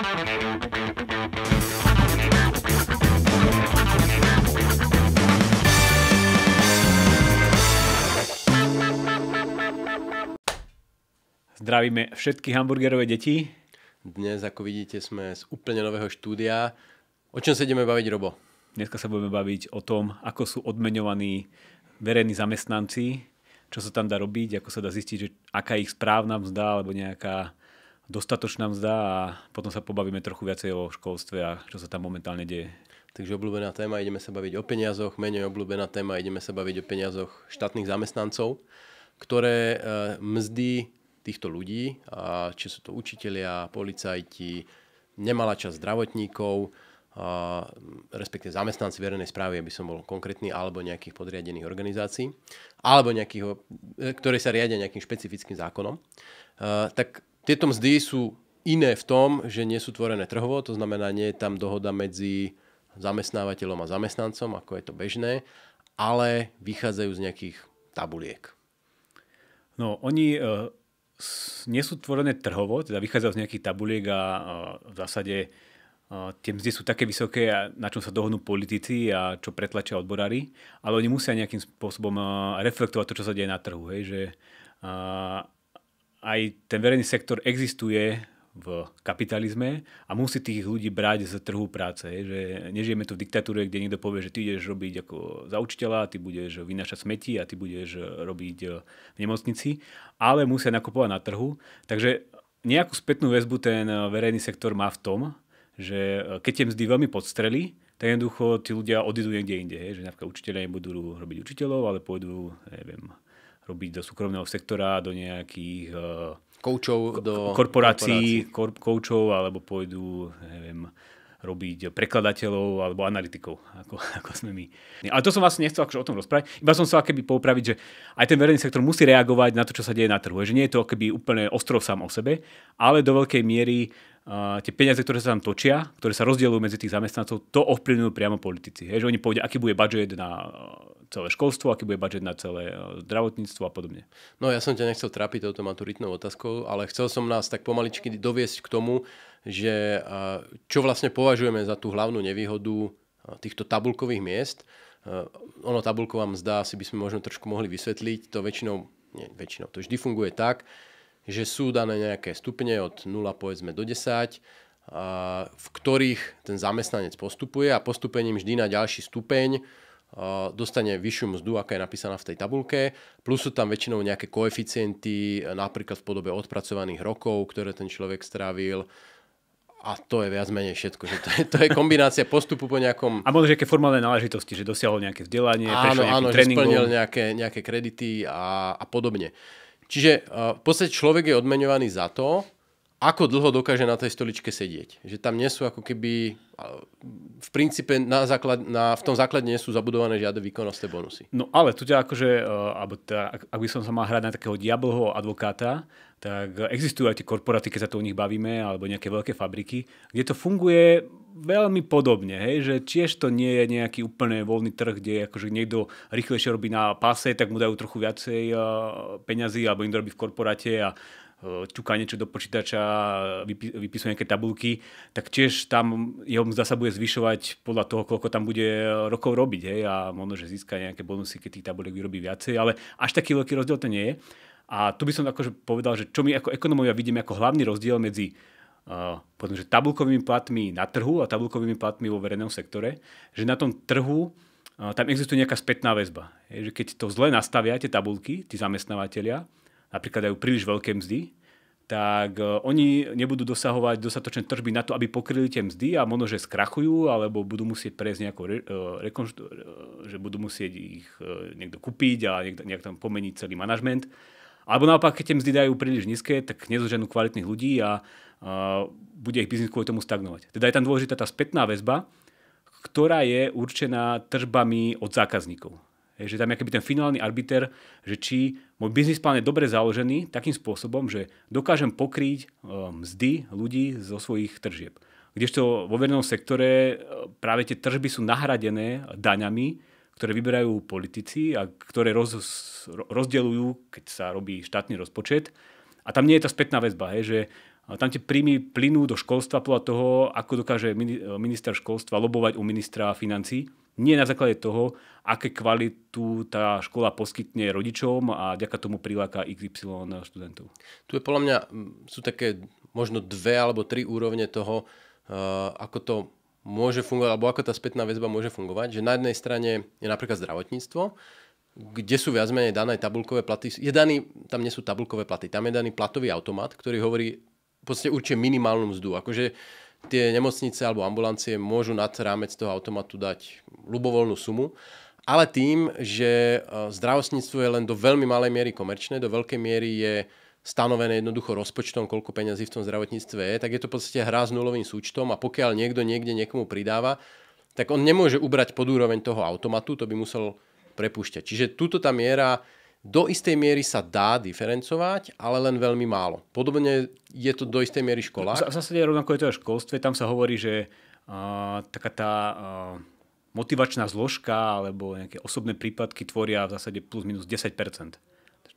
Zdravíme všetky hamburgerové deti. Dnes, ako vidíte, sme z úplne nového štúdia. O čom sa ideme baviť, Robo? Dneska sa budeme baviť o tom, ako sú odmeňovaní verejní zamestnanci, čo sa tam dá robiť, ako sa dá zistiť, že aká je ich správna mzda alebo nejaká dostatočná mzda a potom sa pobavíme trochu viacej o školstve a čo sa tam momentálne deje. Takže obľúbená téma, ideme sa baviť o peniazoch, menej obľúbená téma, ideme sa baviť o peniazoch štátnych zamestnancov, ktoré e, mzdy týchto ľudí, a či sú to učitelia, policajti, nemala časť zdravotníkov, a respektive zamestnanci verejnej správy, aby som bol konkrétny, alebo nejakých podriadených organizácií, alebo nejakých, e, ktoré sa riadia nejakým špecifickým zákonom, e, tak tieto mzdy sú iné v tom, že nie sú tvorené trhovo, to znamená, nie je tam dohoda medzi zamestnávateľom a zamestnancom, ako je to bežné, ale vychádzajú z nejakých tabuliek. No, oni e, nie sú tvorené trhovo, teda vychádzajú z nejakých tabuliek a e, v zásade e, tie mzdy sú také vysoké, na čom sa dohodnú politici a čo pretlačia odborári, ale oni musia nejakým spôsobom e, reflektovať to, čo sa deje na trhu. Hej, že, e, aj ten verejný sektor existuje v kapitalizme a musí tých ľudí brať z trhu práce. Že nežijeme tu v diktatúre, kde niekto povie, že ty ideš robiť ako za učiteľa, ty budeš vynášať smeti a ty budeš robiť e, v nemocnici, ale musia nakupovať na trhu. Takže nejakú spätnú väzbu ten e, verejný sektor má v tom, že e, keď tie mzdy veľmi podstreli, tak jednoducho tí ľudia odídu niekde inde. Že napríklad učiteľe nebudú robiť učiteľov, ale pôjdu, neviem, robiť do súkromného sektora, do nejakých eh, koučov, do korporácií, korporácií. koučov, alebo pôjdu, neviem, robiť prekladateľov alebo analytikov, ako, ako sme my. Ale to som vlastne nechcel akože o tom rozprávať. Iba som sa keby poupraviť, že aj ten verejný sektor musí reagovať na to, čo sa deje na trhu. Že nie je to keby úplne ostrov sám o sebe, ale do veľkej miery Uh, tie peniaze, ktoré sa tam točia, ktoré sa rozdielujú medzi tých zamestnancov, to ovplyvňujú priamo politici. Hej, že oni povedia, aký bude budget na e, celé školstvo, aký bude budget na celé e, zdravotníctvo a podobne. No ja som ťa nechcel trápiť touto maturitnou otázkou, ale chcel som nás tak pomaličky doviesť k tomu, že uh, čo vlastne považujeme za tú hlavnú nevýhodu uh, týchto tabulkových miest. Ono tabulková mzda si by sme možno trošku mohli vysvetliť, to väčšinou nie väčšinou, to vždy funguje tak, že sú dané nejaké stupne od 0 povedzme do 10, v ktorých ten zamestnanec postupuje a postupením vždy na ďalší stupeň dostane vyššiu mzdu, aká je napísaná v tej tabulke, plus sú tam väčšinou nejaké koeficienty, napríklad v podobe odpracovaných rokov, ktoré ten človek strávil, a to je viac menej všetko. Že to, je, to je kombinácia postupu po nejakom... A možno nejaké formálne náležitosti, že dosiahol nejaké vzdelanie, áno, prešiel áno, že splnil nejaké, nejaké kredity a, a podobne. Čiže eh, v podstate človek je odmeňovaný za to, ako dlho dokáže na tej stoličke sedieť. Že tam nie sú ako keby, eh, v princípe na základ, na, v tom základe nie sú zabudované žiadne výkonnostné bonusy. No ale tu ťa akože, eh, alebo teda, ak, ak by som sa mal hrať na takého diablho advokáta, tak existujú aj tie korporáty, keď sa to u nich bavíme, alebo nejaké veľké fabriky, kde to funguje veľmi podobne, hej, že tiež to nie je nejaký úplne voľný trh, kde akože niekto rýchlejšie robí na pase, tak mu dajú trochu viacej uh, peňazí, alebo niekto robí v korporáte a uh, e, ťuká niečo do počítača, vypi- vypisuje nejaké tabulky, tak tiež tam jeho mzda sa bude zvyšovať podľa toho, koľko tam bude rokov robiť, hej, a možno, že získa nejaké bonusy, keď tých tabulek vyrobí viacej, ale až taký veľký rozdiel to nie je. A tu by som akože povedal, že čo my ako ekonomovia vidíme ako hlavný rozdiel medzi uh, Eh, potom, že tabulkovými platmi na trhu a tabulkovými platmi vo verejnom sektore, že na tom trhu eh, tam existuje nejaká spätná väzba. že keď to zle nastavia tie tabulky, tí zamestnávateľia, napríklad dajú príliš veľké mzdy, tak eh, oni nebudú dosahovať dostatočné tržby na to, aby pokryli tie mzdy a možno, že skrachujú, alebo budú musieť prejsť nejakou, re, rekonštru, že budú musieť ich niekto kúpiť a niekto, nejak tam pomeniť celý manažment. Alebo naopak, keď tie mzdy dajú príliš nízke, tak nezoženú kvalitných ľudí a bude ich biznis kvôli tomu stagnovať. Teda je tam dôležitá tá spätná väzba, ktorá je určená tržbami od zákazníkov. Je, že tam je ten finálny arbiter, že či môj biznis plán je dobre založený takým spôsobom, že dokážem pokryť e, mzdy ľudí zo svojich tržieb. Kdežto vo verejnom sektore e, práve tie tržby sú nahradené daňami, ktoré vyberajú politici a ktoré roz, rozdeľujú, keď sa robí štátny rozpočet. A tam nie je tá spätná väzba, hej, že tam tie príjmy plynú do školstva podľa toho, ako dokáže minister školstva lobovať u ministra financí. Nie na základe toho, aké kvalitu tá škola poskytne rodičom a ďaká tomu priláka XY študentov. Tu je podľa mňa, sú také možno dve alebo tri úrovne toho, e, ako to môže fungovať, alebo ako tá spätná väzba môže fungovať. Že na jednej strane je napríklad zdravotníctvo, kde sú viac menej dané tabulkové platy. Je daný, tam nie sú tabulkové platy, tam je daný platový automat, ktorý hovorí, podstate určite minimálnu mzdu. Akože tie nemocnice alebo ambulancie môžu nad rámec toho automatu dať ľubovoľnú sumu, ale tým, že e, zdravotníctvo je len do veľmi malej miery komerčné, do veľkej miery je stanovené jednoducho rozpočtom, koľko peňazí v tom zdravotníctve je, tak je to v podstate hra s nulovým súčtom a pokiaľ niekto niekde niekomu pridáva, tak on nemôže ubrať pod úroveň toho automatu, to by musel prepúšťať. Čiže túto tá miera do istej miery sa dá diferencovať, ale len veľmi málo. Podobne je to do istej miery škola. V zásade rovnako je to aj v školstve. Tam sa hovorí, že uh, taká tá uh, motivačná zložka alebo nejaké osobné prípadky tvoria v zásade plus minus 10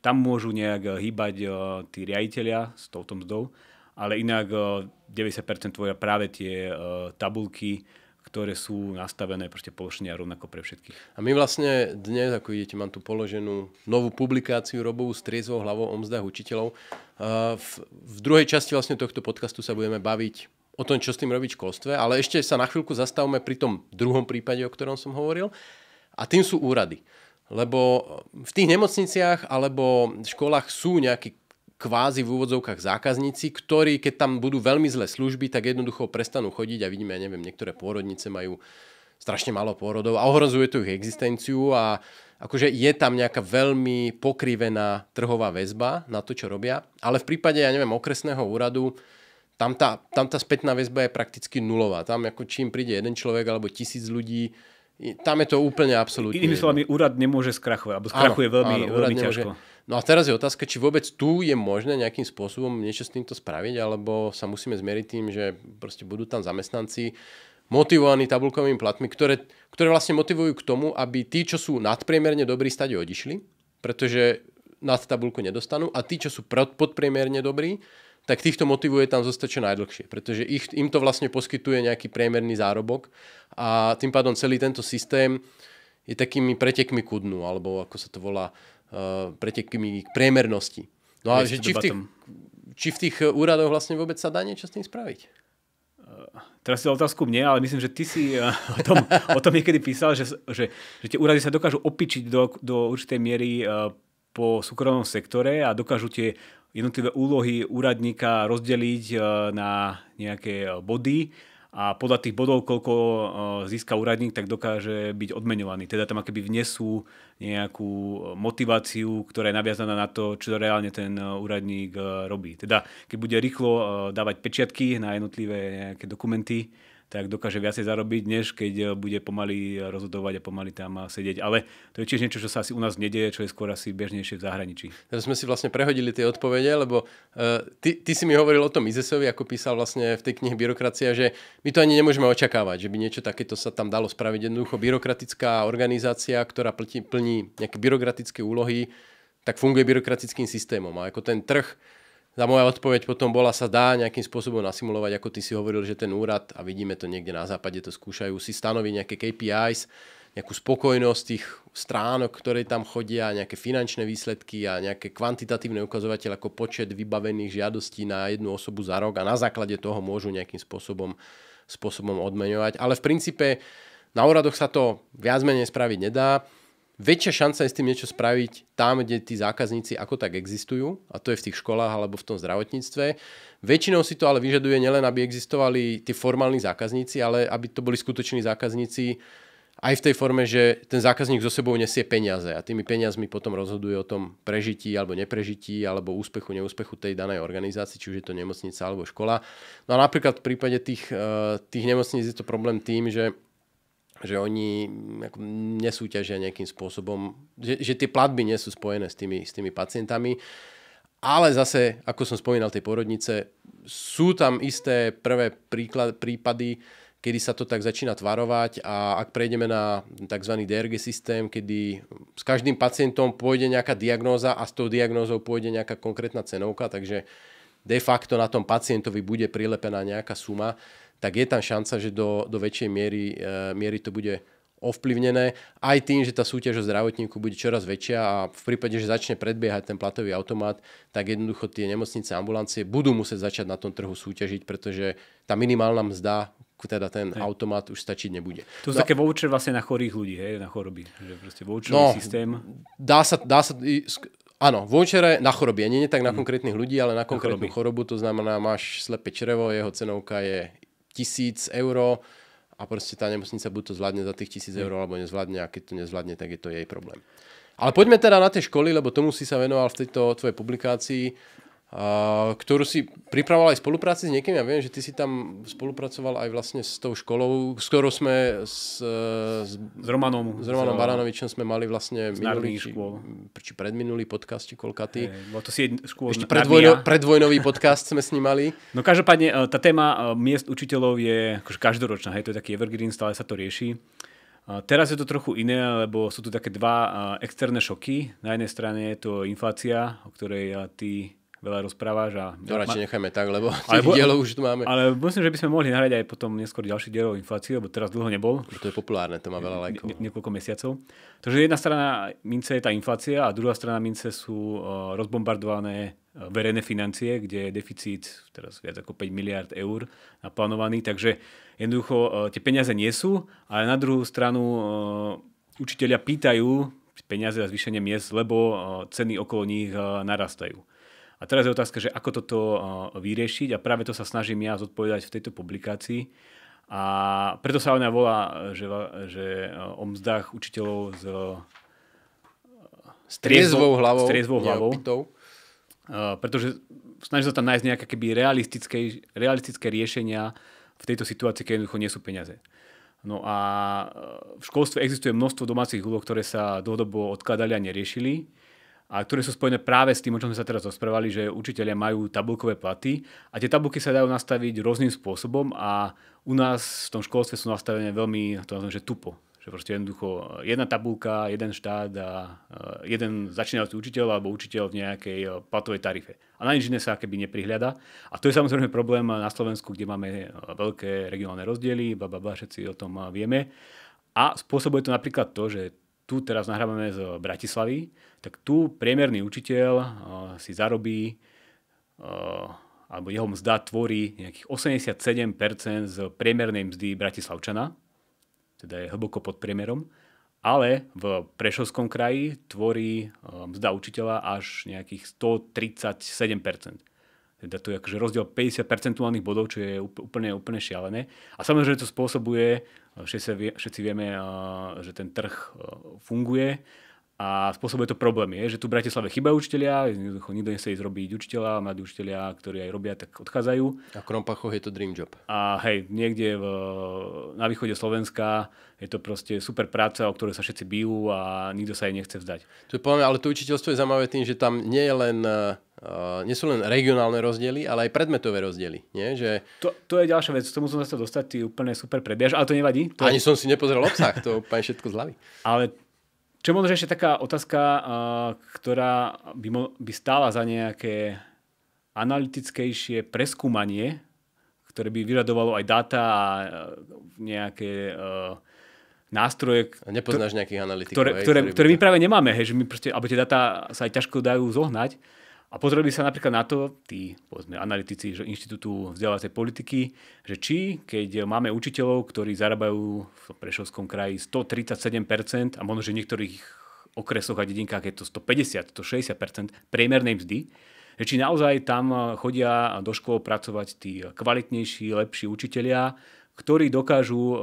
Tam môžu nejak e, hýbať uh, tí riaditeľia s touto mzdou, ale inak uh, e, 90 tvoria práve tie uh, tabulky, ktoré sú nastavené proste plošne a rovnako pre všetkých. A my vlastne dnes, ako vidíte, mám tu položenú novú publikáciu Robovú s triezvou hlavou o mzdách učiteľov. V, v druhej časti vlastne tohto podcastu sa budeme baviť o tom, čo s tým robiť v školstve, ale ešte sa na chvíľku zastavme pri tom druhom prípade, o ktorom som hovoril. A tým sú úrady. Lebo v tých nemocniciach alebo v školách sú nejakí kvázi v úvodzovkách zákazníci, ktorí keď tam budú veľmi zlé služby, tak jednoducho prestanú chodiť a vidíme, ja neviem, niektoré pôrodnice majú strašne málo pôrodov a ohrozuje to ich existenciu a akože je tam nejaká veľmi pokrivená trhová väzba na to, čo robia. Ale v prípade, ja neviem, okresného úradu, tam tá, tam tá spätná väzba je prakticky nulová. Tam ako čím príde jeden človek alebo tisíc ľudí, tam je to úplne absolútne. Inými slovami, úrad nemôže skrachovať, alebo skrachuje áno, veľmi, áno, veľmi ťažko. Nemôže No a teraz je otázka, či vôbec tu je možné nejakým spôsobom niečo s týmto spraviť, alebo sa musíme zmeriť tým, že proste budú tam zamestnanci motivovaní tabulkovými platmi, ktoré, ktoré vlastne motivujú k tomu, aby tí, čo sú nadpriemerne dobrí, stade odišli, pretože nad tabulku nedostanú a tí, čo sú podpriemerne dobrí, tak týchto motivuje tam zostať čo najdlhšie, pretože ich, im to vlastne poskytuje nejaký priemerný zárobok a tým pádom celý tento systém je takými pretekmi ku dnu, alebo ako sa to volá, Eh, pretekmi k priemernosti. No a že či v, tých, či v tých eh, úradoch vlastne vôbec sa dá niečo s tým spraviť? Eh, teraz si otázku mne, ale myslím, že ty si o tom, o tom niekedy písal, že, že, že tie úrady sa dokážu opičiť do, do určitej miery po súkromnom sektore a dokážu tie jednotlivé úlohy úradníka rozdeliť na nejaké body a podľa tých bodov, koľko e, získa úradník, tak dokáže byť odmenovaný. Teda tam akéby vnesú nejakú e, motiváciu, ktorá je naviazaná na to, čo reálne ten e, úradník robí. Teda keď bude rýchlo dávať pečiatky na jednotlivé nejaké dokumenty, tak dokáže viacej zarobiť, než keď eh, bude pomaly rozhodovať a pomaly tam eh, sedieť. Ale to je tiež niečo, čo sa asi u nás nedieje, čo je skôr asi bežnejšie v zahraničí. Teraz sme si vlastne prehodili tie odpovede, lebo uh, ty, ty si mi hovoril o tom Izesovi, ako písal vlastne v tej knihe Byrokracia, že my to ani nemôžeme očakávať, že by niečo takéto sa tam dalo spraviť. Jednoducho byrokratická organizácia, ktorá plní, plní nejaké byrokratické úlohy, tak funguje byrokratickým systémom. A ako ten trh za moja odpoveď potom bola, sa dá nejakým spôsobom nasimulovať, ako ty si hovoril, že ten úrad, a vidíme to niekde na západe, to skúšajú, si stanoviť nejaké KPIs, nejakú spokojnosť tých stránok, ktoré tam chodia, nejaké finančné výsledky a nejaké kvantitatívne ukazovateľ ako počet vybavených žiadostí na jednu osobu za rok a na základe toho môžu nejakým spôsobom, spôsobom odmeňovať. Ale v princípe na úradoch sa to viac menej spraviť nedá väčšia šanca je s tým niečo spraviť tam, kde tí zákazníci ako tak existujú, a to je v tých školách alebo v tom zdravotníctve. Väčšinou si to ale vyžaduje nielen, aby existovali tí formálni zákazníci, ale aby to boli skutoční zákazníci aj v tej forme, že ten zákazník so sebou nesie peniaze a tými peniazmi potom rozhoduje o tom prežití alebo neprežití alebo úspechu, neúspechu tej danej organizácii, či už je to nemocnica alebo škola. No a napríklad v prípade tých, eh, tých nemocníc je to problém tým, že že oni mm, ako nesúťažia nejakým spôsobom, že, že tie platby nie sú spojené s tými, s tými pacientami. Ale zase, ako som spomínal, tej porodnice, sú tam isté prvé príklad, prípady, kedy sa to tak začína tvarovať a ak prejdeme na tzv. DRG systém, kedy s každým pacientom pôjde nejaká diagnóza a s tou diagnózou pôjde nejaká konkrétna cenovka, takže de facto na tom pacientovi bude prilepená nejaká suma, tak je tam šanca, že do, do väčšej miery, e, miery to bude ovplyvnené aj tým, že tá súťaž o zdravotníku bude čoraz väčšia a v prípade, že začne predbiehať ten platový automat, tak jednoducho tie nemocnice, ambulancie budú musieť začať na tom trhu súťažiť, pretože tá minimálna mzda teda ten hej. automat už stačiť nebude. To sú no, také voucher vlastne na chorých ľudí, hej, na choroby. Že proste voucherový no, systém. Dá sa, dá sa, Áno, vouchere na choroby, nie, nie tak na mm. konkrétnych ľudí, ale na konkrétnu na chorobu, to znamená, máš slepe črevo, jeho cenovka je tisíc eur a proste tá nemocnica buď to zvládne za tých tisíc eur, alebo nezvládne a keď to nezvládne, tak je to jej problém. Ale poďme teda na tie školy, lebo tomu si sa venoval v tejto tvojej publikácii. Eh, ktorú si pripravoval aj spolupráci s niekým. Ja viem, že ty si tam spolupracoval aj vlastne s tou školou, s ktorou sme s, eh, s, s Romanom, s Romanom Baranovičom sme mali vlastne minulý, či, či predminulý podcast, či kolkatý. Hey, to si škôl Ešte predvojno, predvojnový podcast sme mali. No každopádne eh, tá téma miest učiteľov je akože každoročná, hej, to je taký evergreen, stále sa to rieši. Teraz je to trochu iné, lebo sú tu také dva externé šoky. Na jednej strane je to inflácia, o ktorej ty veľa rozprávaš. A... To no, radšej nechajme tak, lebo alebo, dielov už tu máme. Ale myslím, že by sme mohli nahrať aj potom neskôr ďalší o inflácie, lebo teraz dlho nebol. To je populárne, to má veľa lajkov. Ne- niekoľko mesiacov. Takže jedna strana mince je tá inflácia a druhá strana mince sú rozbombardované e, verejné financie, kde je deficit teraz viac ako 5 miliard eur naplánovaný, takže jednoducho e, tie peniaze nie sú, ale na druhú stranu e, učiteľia pýtajú peniaze a zvýšenie miest, lebo ceny okolo nich narastajú. A teraz je otázka, že ako toto eh, vyriešiť a práve to sa snažím ja zodpovedať v tejto publikácii. A preto sa ona volá, že, že eh, o mzdách učiteľov z, s eh, hlavou. Striezvou hlavou. Uh, pretože snažím sa tam nájsť nejaké keby realistické, realistické riešenia v tejto situácii, keď jednoducho nie sú peniaze. No a v školstve existuje množstvo domácich úloh, ktoré sa dlhodobo odkladali a neriešili a ktoré sú spojené práve s tým, o čom sme sa teraz rozprávali, že učiteľia majú tabulkové platy a tie tabulky sa dajú nastaviť rôznym spôsobom a u nás v tom školstve sú nastavené veľmi, to nazvem, že tupo. Že proste jednoducho e, jedna tabulka, jeden štát a e, jeden začínajúci učiteľ alebo učiteľ v nejakej e, platovej tarife. A na nič iné sa keby neprihľada. A to je samozrejme problém na Slovensku, kde máme veľké regionálne rozdiely, ba všetci o tom vieme. A spôsobuje to napríklad to, že tu teraz nahrávame z Bratislavy, tak tu priemerný učiteľ eh, si zarobí eh, alebo jeho mzda tvorí nejakých 87% z priemernej mzdy Bratislavčana, teda je hlboko pod priemerom, ale v Prešovskom kraji tvorí eh, mzda učiteľa až nejakých 137%. Teda tu je akože rozdiel 50 bodov, čo je úplne, úplne šialené. A samozrejme to spôsobuje, všetci vieme, že ten trh funguje a spôsobuje to problém. je, že tu v Bratislave chýbajú učiteľia, nikto nechce ísť robiť učiteľa, mladí učiteľia, ktorí aj robia, tak odchádzajú. A v Krompachoch je to dream job. A hej, niekde v, na východe Slovenska je to proste super práca, o ktoré sa všetci bijú a nikto sa jej nechce vzdať. To je poviem, ale to učiteľstvo je zaujímavé tým, že tam nie je len Uh, nie sú len regionálne rozdiely, ale aj predmetové rozdiely. Nie? Že... To, to je ďalšia vec, k tomu som sa dostať, ty úplne super predbiež, ale to nevadí. To... Ani som si nepozrel obsah, to úplne všetko zlavi. ale čo možno ešte taká otázka, ktorá by, mo- by stála za nejaké analytickejšie preskúmanie, ktoré by vyžadovalo aj dáta a e, nejaké e, nástroje... A nepoznáš ktoré, nejakých analytikov. Ktoré, hej, ktoré, ktoré, ktoré my práve nemáme, hej, že my proste, alebo tie dáta sa aj ťažko dajú zohnať. A pozreli sa napríklad na to, tí povedzme, analytici že Inštitútu vzdelávacej politiky, že či, keď máme učiteľov, ktorí zarábajú v Prešovskom kraji 137% a možno, že v niektorých okresoch a dedinkách je to 150, 160% priemernej mzdy, že či naozaj tam chodia do škôl pracovať tí kvalitnejší, lepší učitelia ktorí dokážu e,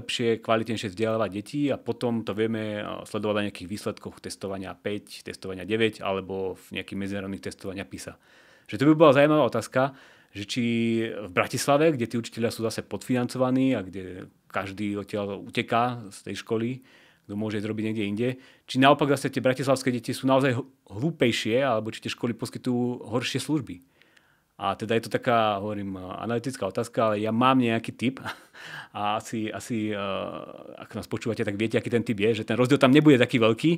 lepšie, kvalitnejšie vzdelávať deti a potom to vieme e, sledovať na nejakých výsledkoch testovania 5, testovania 9 alebo v nejakých medzinárodných testovania PISA. Že to by bola zaujímavá otázka, že či v Bratislave, kde tí učiteľia sú zase podfinancovaní a kde každý odtiaľ uteká z tej školy, kto môže zrobiť niekde inde. Či naopak zase tie bratislavské deti sú naozaj hlúpejšie, alebo či tie školy poskytujú horšie služby. A teda je to taká, hovorím, analytická otázka, ale ja mám nejaký typ a asi, asi eh, ak nás počúvate, tak viete, aký ten typ je, že ten rozdiel tam nebude taký veľký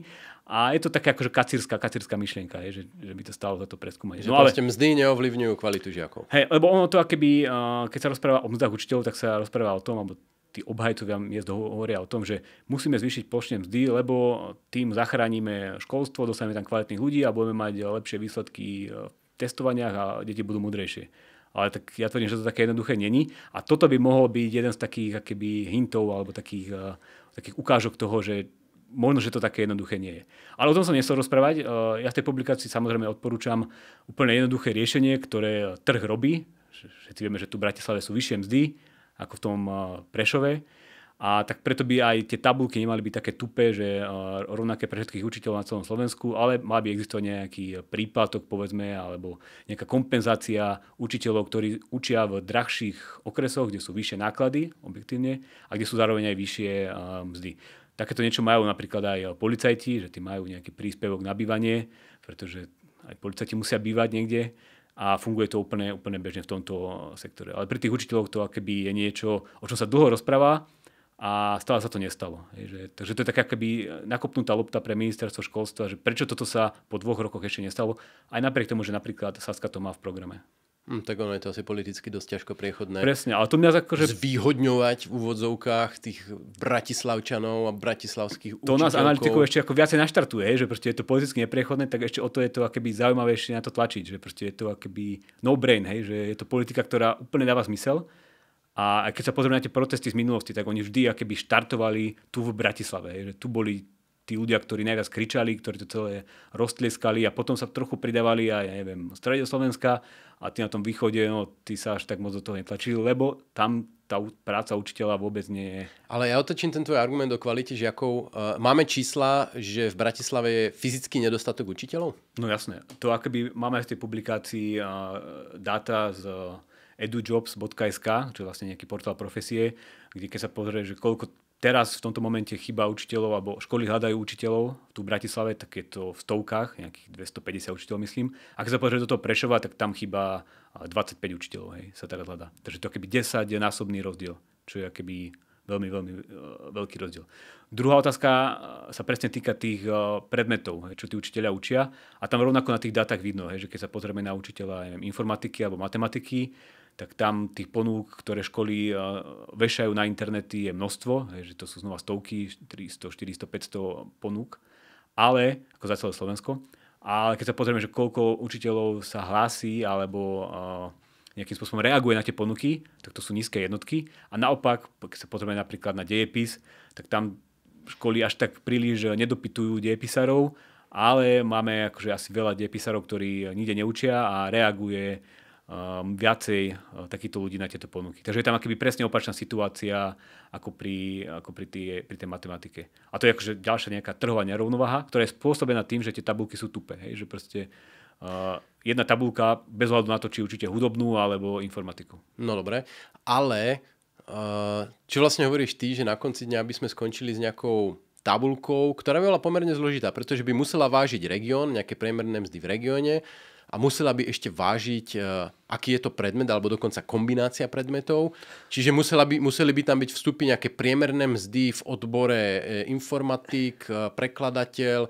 a je to taká akože kacírska, kacírska myšlienka, je, že, že by to stalo za to preskúmať. Že no, ale... mzdy neovlivňujú kvalitu žiakov. Hej, lebo ono to keby eh, keď sa rozpráva o mzdách učiteľov, tak sa rozpráva o tom, alebo tí obhajcovia miest hovoria o tom, že musíme zvýšiť plošne mzdy, lebo tým zachránime školstvo, dostaneme tam kvalitných ľudí a budeme mať lepšie výsledky eh, v testovaniach a deti budú múdrejšie. Ale tak ja tvrdím, že to také jednoduché není. A toto by mohol byť jeden z takých akéby hintov alebo takých, uh, takých ukážok toho, že možno, že to také jednoduché nie je. Ale o tom som nechcel rozprávať. Uh, ja v tej publikácii samozrejme odporúčam úplne jednoduché riešenie, ktoré trh robí. Všetci vieme, že tu v Bratislave sú vyššie mzdy ako v tom uh, Prešove a tak preto by aj tie tabulky nemali byť také tupé, že eh, rovnaké pre všetkých učiteľov na celom Slovensku, ale mal by existovať nejaký príplatok, povedzme, alebo nejaká kompenzácia učiteľov, ktorí učia v drahších okresoch, kde sú vyššie náklady, objektívne, a kde sú zároveň aj vyššie eh, mzdy. Takéto niečo majú napríklad aj policajti, že tí majú nejaký príspevok na bývanie, pretože aj policajti musia bývať niekde, a funguje to úplne, úplne bežne v tomto eh, sektore. Ale pri tých učiteľoch to akéby je niečo, o čom sa dlho rozpráva, a stále sa to nestalo. Hej, že, takže to je taká keby nakopnutá lopta pre ministerstvo školstva, že prečo toto sa po dvoch rokoch ešte nestalo, aj napriek tomu, že napríklad Saska to má v programe. Mm, tak ono je to asi politicky dosť ťažko priechodné. Presne, ale to mňa že... Akože- zvýhodňovať v úvodzovkách tých bratislavčanov a bratislavských To učiteľkov. nás analytikov ešte ako viacej naštartuje, že proste je to politicky nepriechodné, tak ešte o to je to akéby zaujímavejšie na to tlačiť, že proste je to akéby no brain, hej, že je to politika, ktorá úplne dáva zmysel a keď sa pozrieme na tie protesty z minulosti, tak oni vždy akéby štartovali tu v Bratislave. Že tu boli tí ľudia, ktorí najviac kričali, ktorí to celé roztlieskali a potom sa trochu pridávali aj, ja neviem, Slovenska a tí na tom východe, no tí sa až tak moc do toho netlačili, lebo tam tá práca učiteľa vôbec nie je. Ale ja otočím ten tvoj argument o kvalite žiakov. E, máme čísla, že v Bratislave je fyzický nedostatok učiteľov? No jasné. To akoby máme aj v tej publikácii e, dáta z edujobs.sk, čo je vlastne nejaký portál profesie, kde keď sa pozrie, že koľko teraz v tomto momente chyba učiteľov alebo školy hľadajú učiteľov tu v Bratislave, tak je to v stovkách, nejakých 250 učiteľov myslím. Ak sa pozrie do toho Prešova, tak tam chyba 25 učiteľov hej, sa teraz hľadá. Takže to keby 10 je násobný rozdiel, čo je keby veľmi, veľmi e, veľký rozdiel. Druhá otázka e, sa presne týka tých e, predmetov, čo tí učiteľia učia. A tam rovnako na tých dátach vidno, že keď sa pozrieme na učiteľa neviem, informatiky alebo matematiky, tak tam tých ponúk, ktoré školy eh, vešajú na internety, je množstvo, že to sú znova stovky, 300, 400, 500 ponúk, ale, ako za celé Slovensko, ale keď sa pozrieme, že koľko učiteľov sa hlási alebo eh, nejakým spôsobom reaguje na tie ponuky, tak to sú nízke jednotky. A naopak, keď sa pozrieme napríklad na dejepis, tak tam školy až tak príliš eh, nedopytujú dejepisárov, ale máme akože asi veľa dejepisárov, ktorí nikde neučia a reaguje um, viacej uh, takýchto ľudí na tieto ponuky. Takže je tam akýby presne opačná situácia ako pri, ako pri, tie, pri tej matematike. A to je akože ďalšia nejaká trhová nerovnováha, ktorá je spôsobená tým, že tie tabulky sú tupe. Hej? Že proste uh, jedna tabulka bez hľadu na to, či určite hudobnú alebo informatiku. No dobre, ale uh, čo vlastne hovoríš ty, že na konci dňa by sme skončili s nejakou tabulkou, ktorá by bola pomerne zložitá, pretože by musela vážiť región, nejaké priemerné mzdy v regióne, a musela by ešte vážiť, e, aký je to predmet, alebo dokonca kombinácia predmetov. Čiže musela by, museli by tam byť vstupy nejaké priemerné mzdy v odbore e, informatik, e, prekladateľ,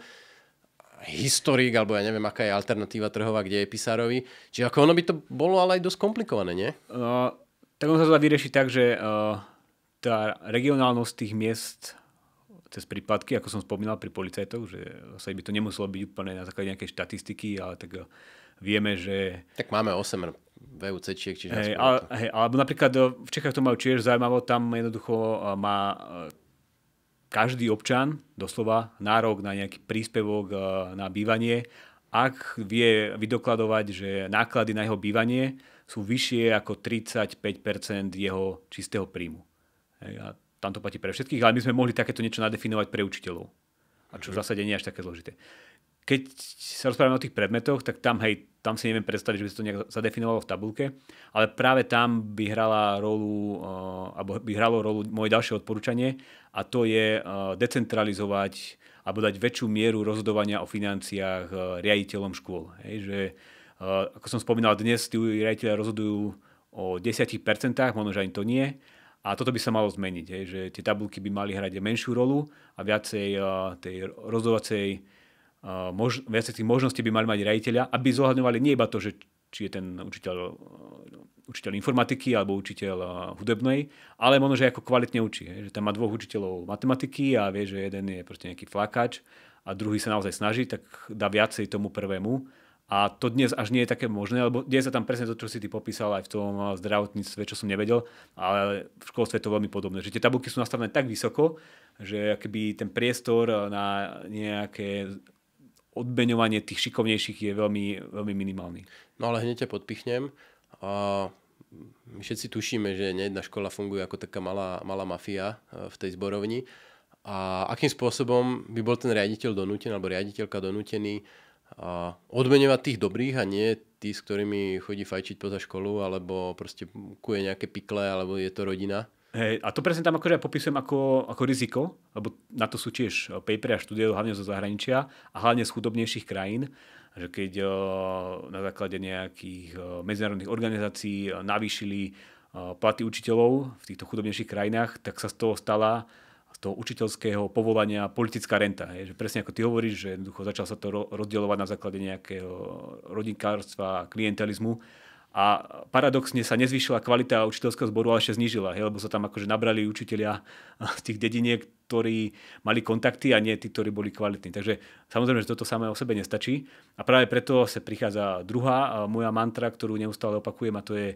historik, alebo ja neviem, aká je alternatíva trhová, kde je Pisárovi. Čiže ako ono by to bolo ale aj dosť komplikované, nie? Uh, tak ono sa to dá vyriešiť tak, že uh, tá regionálnosť tých miest cez prípadky, ako som spomínal pri policajtoch, že sa by to nemuselo byť úplne na základe nejakej štatistiky, ale tak vieme, že... Tak máme 8 VUCčiek, čiže... Hej, ale, hej, alebo napríklad e, v Čechách to majú tiež zaujímavé, tam jednoducho e, má e, každý občan doslova nárok na nejaký príspevok na bývanie, ak vie vydokladovať, že náklady na jeho bývanie sú vyššie ako 35 jeho čistého príjmu. Hej, a tam to platí pre všetkých, ale my sme mohli takéto niečo nadefinovať pre učiteľov. A čo v mhm. zásade nie je až také zložité. Keď sa rozprávame o tých predmetoch, tak tam hej, tam si neviem predstaviť, že by sa to nejak zadefinovalo v tabulke, ale práve tam by hrala rolu, eh, alebo by hralo rolu moje ďalšie odporúčanie a to je eh, decentralizovať alebo dať väčšiu mieru rozhodovania o financiách eh, riaditeľom škôl. Hej, že, ako som spomínal, dnes tí riaditeľe rozhodujú o 10%, možno, že ani to nie, a toto by sa malo zmeniť, hej, že tie tabulky by mali hrať menšiu rolu a viacej tej rozhodovacej mož, viac tých možností by mali mať riaditeľia, aby zohľadňovali nie iba to, že či je ten učiteľ, učiteľ informatiky alebo učiteľ hudebnej, ale možno, že ako kvalitne učí. Že tam má dvoch učiteľov matematiky a vie, že jeden je proste nejaký flakač a druhý sa naozaj snaží, tak dá viacej tomu prvému. A to dnes až nie je také možné, lebo deje sa tam presne to, čo si ty popísal aj v tom zdravotníctve, čo som nevedel, ale v školstve je to veľmi podobné. Že tie tabulky sú nastavené tak vysoko, že keby ten priestor na nejaké odmeňovanie tých šikovnejších je veľmi, veľmi minimálny. No ale hneď ťa podpichnem. A my všetci tušíme, že nejedna škola funguje ako taká malá, malá mafia e, v tej zborovni. A akým spôsobom by bol ten riaditeľ donútený alebo riaditeľka donútený a e, odmenovať tých dobrých a nie tí, s ktorými chodí fajčiť poza školu alebo proste kuje nejaké pikle alebo je to rodina. Hej, a to presne tam akože ja popisujem ako, ako riziko, lebo na to sú tiež eh, papery a štúdie hlavne zo zahraničia a hlavne z chudobnejších krajín, že keď eh, na základe nejakých eh, medzinárodných organizácií navýšili platy učiteľov v týchto chudobnejších krajinách, tak sa z toho stala z toho učiteľského povolania politická renta. Hej. že presne ako ty hovoríš, že jednoducho začal sa to rozdielovať na základe nejakého rodinkárstva, klientelizmu a paradoxne sa nezvyšila kvalita učiteľského zboru, ale ešte znižila, hej, lebo sa tam akože nabrali učiteľia z tých dediniek, ktorí mali kontakty a nie tí, ktorí boli kvalitní. Takže samozrejme, že toto samé o sebe nestačí. A práve preto sa prichádza druhá moja mantra, ktorú neustále opakujem a to je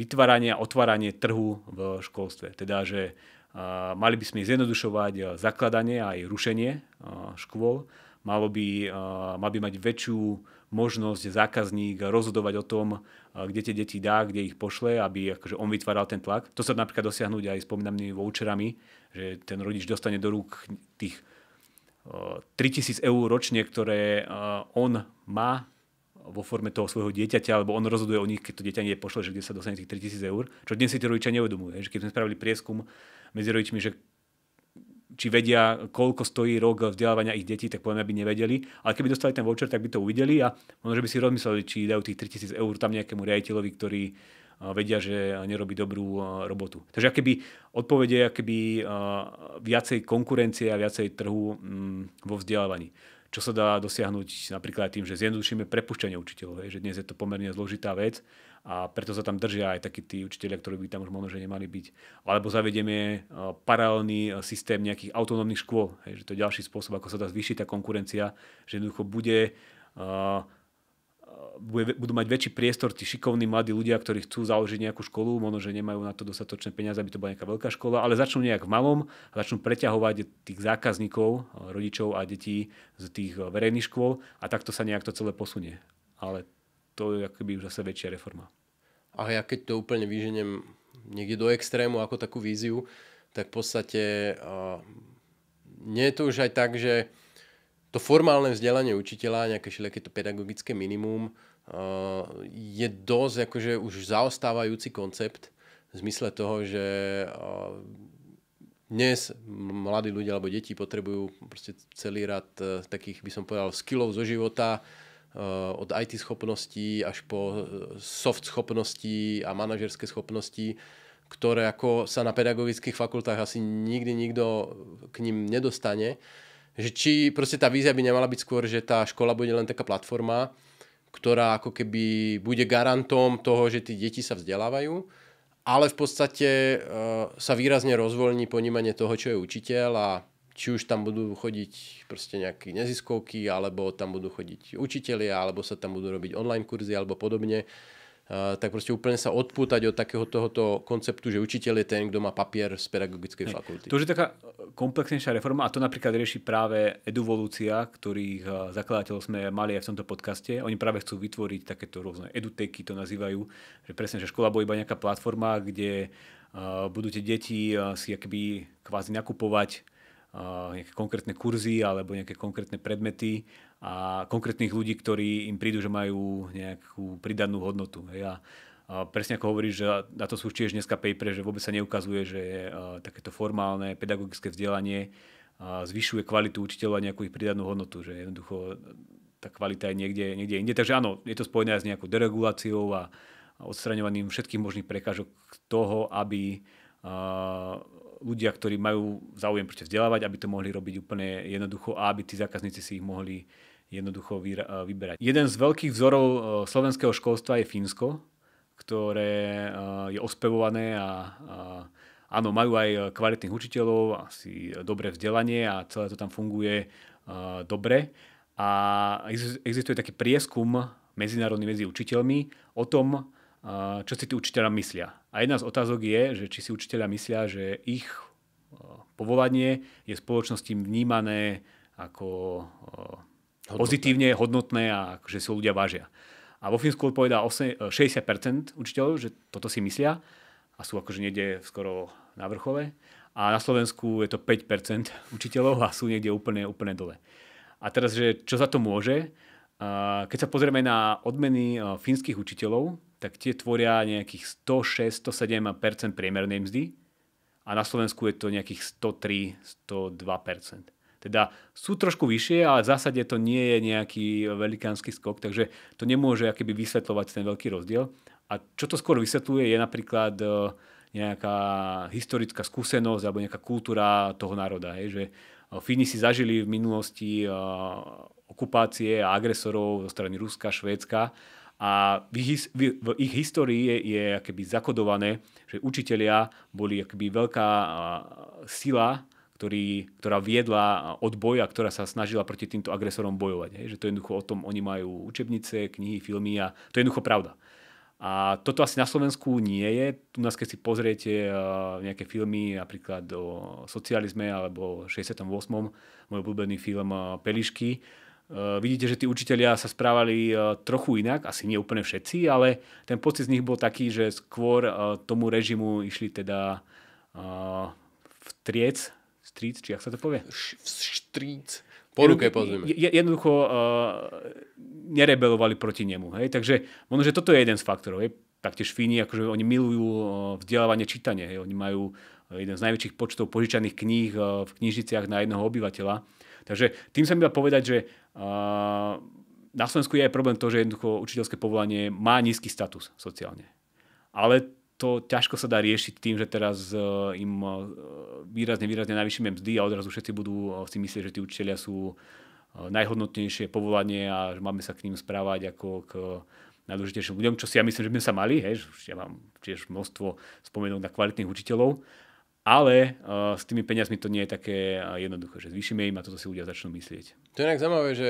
vytváranie a otváranie trhu v školstve. Teda, že mali by sme zjednodušovať zakladanie a aj rušenie škôl. Malo by, mal by mať väčšiu možnosť zákazník rozhodovať o tom, kde tie deti dá, kde ich pošle, aby akože on vytváral ten tlak. To sa napríklad dosiahnuť aj spomínanými voucherami, že ten rodič dostane do rúk tých 3000 eur ročne, ktoré on má vo forme toho svojho dieťaťa, alebo on rozhoduje o nich, keď to dieťa nie pošle, že kde sa dostane tých 3000 eur, čo dnes si tie rodičia neuvedomujú. keď sme spravili prieskum medzi rodičmi, že či vedia, koľko stojí rok vzdelávania ich detí, tak povedzme by nevedeli. Ale keby dostali ten voucher, tak by to uvideli a možno by si rozmysleli, či dajú tých 3000 eur tam nejakému riaditeľovi, ktorý vedia, že nerobí dobrú robotu. Takže akéby odpovede, akéby viacej konkurencie a viacej trhu mm, vo vzdelávaní čo sa dá dosiahnuť napríklad tým, že zjednodušíme prepušťanie učiteľov. že dnes je to pomerne zložitá vec a preto sa tam držia aj takí tí učiteľia, ktorí by tam už možno, že nemali byť. Alebo zavedieme e, paralelný e, systém nejakých autonómnych škôl, hej, že to je ďalší spôsob, ako sa dá zvýšiť tá konkurencia, že jednoducho bude uh, budú mať väčší priestor tí šikovní mladí ľudia, ktorí chcú založiť nejakú školu, možno, že nemajú na to dostatočné peniaze, aby to bola nejaká veľká škola, ale začnú nejak v malom a začnú preťahovať tých zákazníkov, rodičov a detí z tých verejných škôl a takto sa nejak to celé posunie. Ale to je akoby už zase väčšia reforma. A ja keď to úplne vyženiem niekde do extrému ako takú víziu, tak v podstate uh, nie je to už aj tak, že to formálne vzdelanie učiteľa, nejaké všelijaké to pedagogické minimum, uh, je dosť akože už zaostávajúci koncept v zmysle toho, že uh, dnes mladí ľudia alebo deti potrebujú proste celý rad uh, takých, by som povedal, skillov zo života, Eh, od IT schopností až po eh, soft schopností a manažerské schopnosti, ktoré ako sa na pedagogických fakultách asi nikdy nikto k ním nedostane. Že či proste tá vízia by nemala byť skôr, že tá škola bude len taká platforma, ktorá ako keby bude garantom toho, že tí deti sa vzdelávajú, ale v podstate eh, sa výrazne rozvoľní ponímanie toho, čo je učiteľ a či už tam budú chodiť proste nejaké neziskovky, alebo tam budú chodiť učitelia, alebo sa tam budú robiť online kurzy, alebo podobne, tak proste úplne sa odpútať od takého tohoto konceptu, že učiteľ je ten, kto má papier z pedagogickej Hej. fakulty. To už je taká komplexnejšia reforma a to napríklad rieši práve Eduvolúcia, ktorých zakladateľov sme mali aj v tomto podcaste. Oni práve chcú vytvoriť takéto rôzne eduteky, to nazývajú, že presne, že škola bola iba nejaká platforma, kde budú tie deti si akoby kvázi nakupovať nejaké konkrétne kurzy alebo nejaké konkrétne predmety a konkrétnych ľudí, ktorí im prídu, že majú nejakú pridanú hodnotu. A presne ako hovoríš, že na to sú tiež dneska paper, že vôbec sa neukazuje, že takéto formálne pedagogické vzdelanie zvyšuje kvalitu učiteľov a nejakú ich pridanú hodnotu, že jednoducho tá kvalita je niekde, niekde inde. Takže áno, je to spojené aj s nejakou dereguláciou a odstraňovaním všetkých možných prekážok toho, aby ľudia, ktorí majú záujem vzdelávať, aby to mohli robiť úplne jednoducho a aby tí zákazníci si ich mohli jednoducho e, vyberať. Jeden z veľkých vzorov e, slovenského školstva je Fínsko, ktoré e, je ospevované a, a áno, majú aj kvalitných učiteľov, asi dobré vzdelanie a celé to tam funguje uh, dobre. A existuje taký prieskum medzinárodný medzi učiteľmi o tom, uh, čo si tí učiteľa myslia. A jedna z otázok je, že či si učiteľa myslia, že ich e, povolanie je spoločnosti vnímané ako e, hodnotné. pozitívne, hodnotné a že si ľudia vážia. A vo Fínsku odpovedá 60% e, učiteľov, že toto si myslia a sú akože niekde skoro na vrchole. A na Slovensku je to 5% učiteľov a sú niekde úplne, úplne dole. A teraz, že čo za to môže? Keď sa pozrieme na odmeny fínskych učiteľov, tak tie tvoria nejakých 106-107% priemernej mzdy a na Slovensku je to nejakých 103-102%. Teda sú trošku vyššie, ale v zásade to nie je nejaký velikánsky skok, takže to nemôže akéby vysvetľovať ten veľký rozdiel. A čo to skôr vysvetľuje, je napríklad e, nejaká historická skúsenosť alebo nejaká kultúra toho národa. Hej, že e, Fíni si zažili v minulosti e, okupácie a agresorov zo strany Ruska, Švédska a v ich, v, v ich histórii je, je akéby zakodované, že učitelia boli akéby veľká sila, ktorý, ktorá viedla odboj a ktorá sa snažila proti týmto agresorom bojovať. Hej? Že to jednoducho o tom oni majú učebnice, knihy, filmy a to je jednoducho pravda. A toto asi na Slovensku nie je. U nás, keď si pozriete nejaké filmy, napríklad o socializme alebo 68. môj obľúbený film Pelišky, Eh, vidíte, že tí učiteľia sa správali eh, trochu inak, asi nie úplne všetci, ale ten pocit z nich bol taký, že skôr eh, tomu režimu išli teda v triec, stríc, či jak sa to povie? V Štríc. Po ruke pozrieme. Jednoducho uh, nerebelovali proti nemu. Hej? Takže možno, že toto je jeden z faktorov. Hej? Taktiež Fíni, akože oni milujú vzdelávanie čítanie. Hej? Oni majú jeden z najväčších počtov požičaných kníh v knižniciach na jedného obyvateľa. Takže tým sa mi dá povedať, že uh, na Slovensku je aj problém to, že jednoducho učiteľské povolanie má nízky status sociálne. Ale to ťažko sa dá riešiť tým, že teraz e, im e, výrazne, výrazne navýšime mzdy a odrazu všetci budú e, si myslieť, že tí učiteľia sú najhodnotnejšie povolanie a že máme sa k ním správať ako k najdôležitejším ľuďom, čo si ja myslím, že by sme sa mali. Hej, ja mám tiež množstvo spomenúť na kvalitných učiteľov, ale uh, s tými peniazmi to nie je také eh, jednoduché, že zvýšime im a toto si ľudia začnú myslieť. To je nejak zaujímavé, že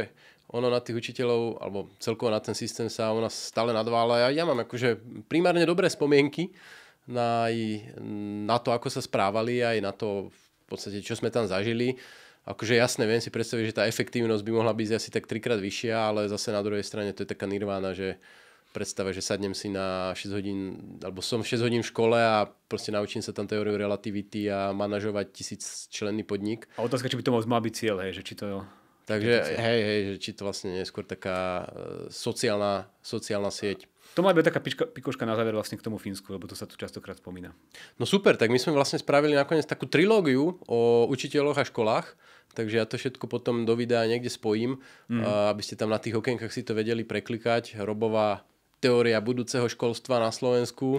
ono na tých učiteľov, alebo celkovo na ten systém sa ona stále nadvála. Ja, ja mám akože primárne dobré spomienky na, mm, na to, ako sa správali, aj na to, v podstate, čo sme tam zažili. Akože jasné, viem si predstaviť, že tá efektívnosť by mohla byť asi tak trikrát vyššia, ale zase na druhej strane to je taká nirvána, že predstave, že sadnem si na 6 hodín, alebo som 6 hodín v škole a proste naučím sa tam teóriu relativity a manažovať tisíc členný podnik. A otázka, či by to mal byť cieľ, hej, že či to... Takže to hej, hej, že či to vlastne nie je skôr taká e, sociálna, sociálna sieť. To má byť taká pička, pikoška na záver vlastne k tomu Fínsku, lebo to sa tu častokrát spomína. No super, tak my sme vlastne spravili nakoniec takú trilógiu o učiteľoch a školách, takže ja to všetko potom do videa niekde spojím, mm. aby ste tam na tých okienkach si to vedeli preklikať. Robová teória budúceho školstva na Slovensku.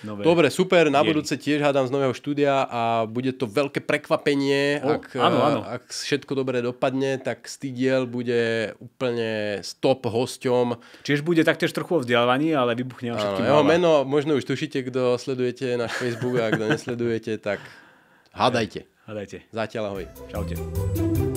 Nové. Dobre, super, na budúce tiež hádam z nového štúdia a bude to veľké prekvapenie, o, ak, áno, eh, áno. ak všetko dobre dopadne, tak Stigiel bude úplne stop hosťom. Čiže bude taktiež trochu o vzdialovaní, ale vybuchne áno, všetkým Jeho meno možno už tušíte, kto sledujete na Facebook a kto nesledujete, tak hádajte. Hádajte. Zatiaľ ahoj. Čaute.